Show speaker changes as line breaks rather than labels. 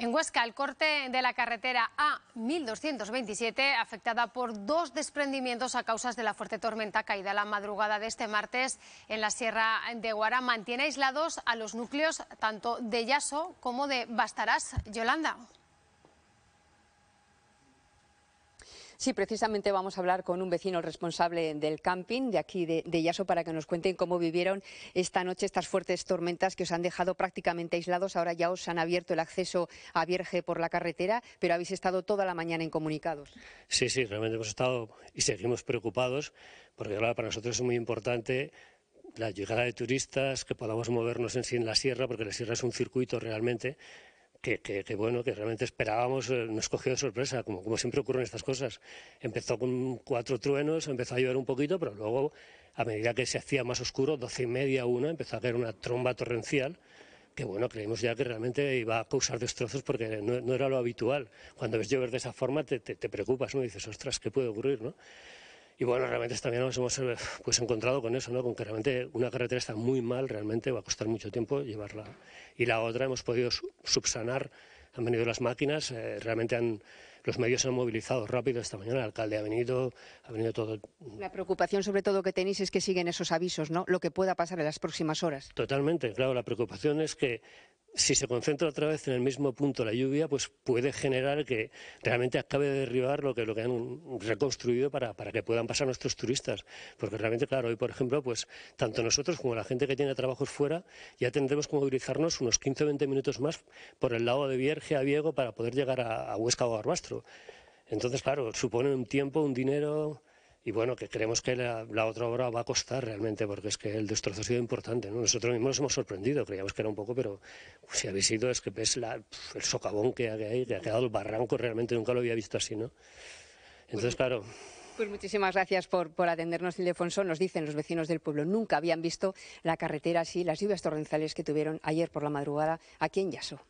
En Huesca, el corte de la carretera A1227, afectada por dos desprendimientos a causa de la fuerte tormenta caída la madrugada de este martes en la Sierra de Guara, mantiene aislados a los núcleos tanto de Yaso como de Bastarás, Yolanda.
Sí, precisamente vamos a hablar con un vecino responsable del camping de aquí de, Yaso para que nos cuenten cómo vivieron esta noche estas fuertes tormentas que os han dejado prácticamente aislados. Ahora ya os han abierto el acceso a Vierge por la carretera, pero habéis estado toda la mañana incomunicados.
Sí, sí, realmente hemos estado y seguimos preocupados porque ahora para nosotros es muy importante la llegada de turistas, que podamos movernos en en la sierra, porque la sierra es un circuito realmente que, bueno, que realmente esperábamos, eh, nos cogió de sorpresa, como, como siempre ocurren estas cosas. Empezó con cuatro truenos, empezó a llover un poquito, pero luego, a medida que se hacía más oscuro, doce y media, una, empezó a caer una tromba torrencial, que bueno, creímos ya que realmente iba a causar destrozos porque no, era lo habitual. Cuando ves llover de esa forma te, preocupas, ¿no? dices, ostras, ¿qué puede ocurrir, no? Y bueno, realmente también nos hemos eh, pues, encontrado con eso, ¿no? con que realmente una carretera está muy mal, realmente va a costar mucho tiempo llevarla. Y la otra hemos podido subsanar, han venido las máquinas, eh, realmente han los medios se han movilizado rápido esta mañana, el alcalde ha venido, ha venido todo.
La preocupación sobre todo que tenéis es que siguen esos avisos, ¿no? Lo que pueda pasar en las próximas horas.
Totalmente, claro, la preocupación es que si se concentra otra vez en el mismo punto la lluvia, pues puede generar que realmente acabe de derribar lo que, lo que han reconstruido para, para que puedan pasar nuestros turistas. Porque realmente, claro, hoy, por ejemplo, pues tanto nosotros como la gente que tiene trabajos fuera, ya tendremos que movilizarnos unos 15 o 20 minutos más por el lado de Vierge a Viego para poder llegar a, Huesca o a entonces, claro, supone un tiempo, un dinero, y bueno, que creemos que la, otra obra va a costar realmente, porque es que el destrozo ha sido importante. Nosotros mismos nos hemos sorprendido, creíamos que era un poco, pero si habéis ido, es que ves el socavón que hay, que ha quedado el barranco, realmente nunca lo había visto así, ¿no? Entonces, claro.
Pues muchísimas gracias por, por atendernos, Ildefonso. Nos dicen los vecinos del pueblo, nunca habían visto la carretera así, las lluvias torrenciales que tuvieron ayer por la madrugada aquí en Yaso.